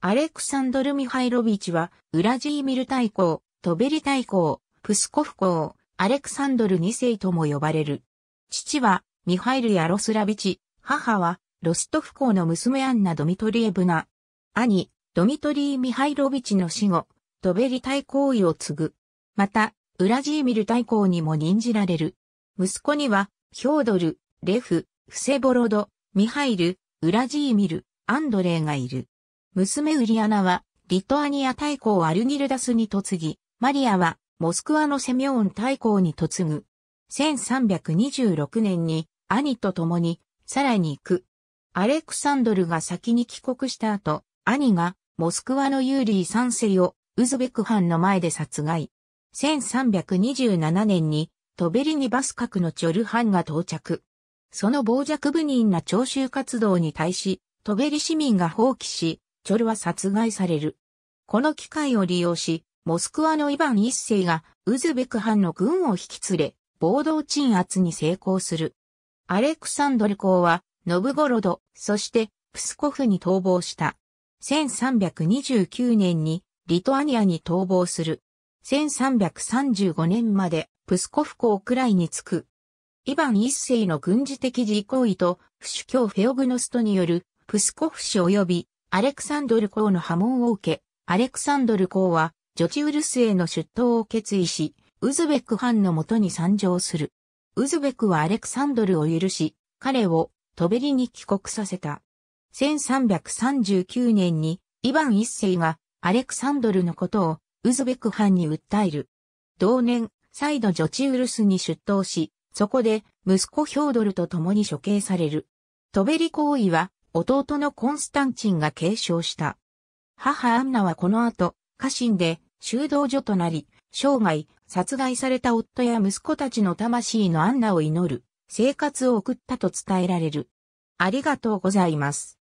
アレクサンドル・ミハイロビチは、ウラジーミル大公、トベリ大公、プスコフ公、アレクサンドル2世とも呼ばれる。父は、ミハイル・ヤロスラビチ、母は、ロストフ公の娘アンナ・ドミトリエブナ。兄、ドミトリー・ミハイロビチの死後、トベリ大公位を継ぐ。また、ウラジーミル大公にも任じられる。息子には、ヒョードル、レフ、フセボロド、ミハイル、ウラジーミル、アンドレイがいる。娘ウリアナは、リトアニア大公アルギルダスに嫁ぎ、マリアは、モスクワのセミオン大公に嫁ぐ。1326年に、兄と共に、さらに行く。アレクサンドルが先に帰国した後、兄が、モスクワのユーリー三世を、ウズベク藩の前で殺害。1327年に、トベリニバスクのチョル藩が到着。その傍若無人な徴収活動に対し、トベリ市民が放棄し、チョルは殺害される。この機会を利用し、モスクワのイヴァン一世がウズベク藩の軍を引き連れ、暴動鎮圧に成功する。アレクサンドル公は、ノブゴロド、そしてプスコフに逃亡した。1329年にリトアニアに逃亡する。1335年までプスコフ公くらいに着く。イヴァン一世の軍事的自行為と、不主教フェオグノストによるプスコフ氏及びアレクサンドル公の波紋を受け、アレクサンドル公は、ジョチウルスへの出頭を決意し、ウズベク藩のもとに参上する。ウズベクはアレクサンドルを許し、彼をトベリに帰国させた。1339年にイヴァン一世がアレクサンドルのことをウズベク藩に訴える。同年、再度ジョチウルスに出頭し、そこで息子ヒョードルと共に処刑される。トベリ行為は弟のコンスタンチンが継承した。母アンナはこの後、家臣で修道女となり、生涯、殺害された夫や息子たちの魂のアンナを祈る、生活を送ったと伝えられる。ありがとうございます。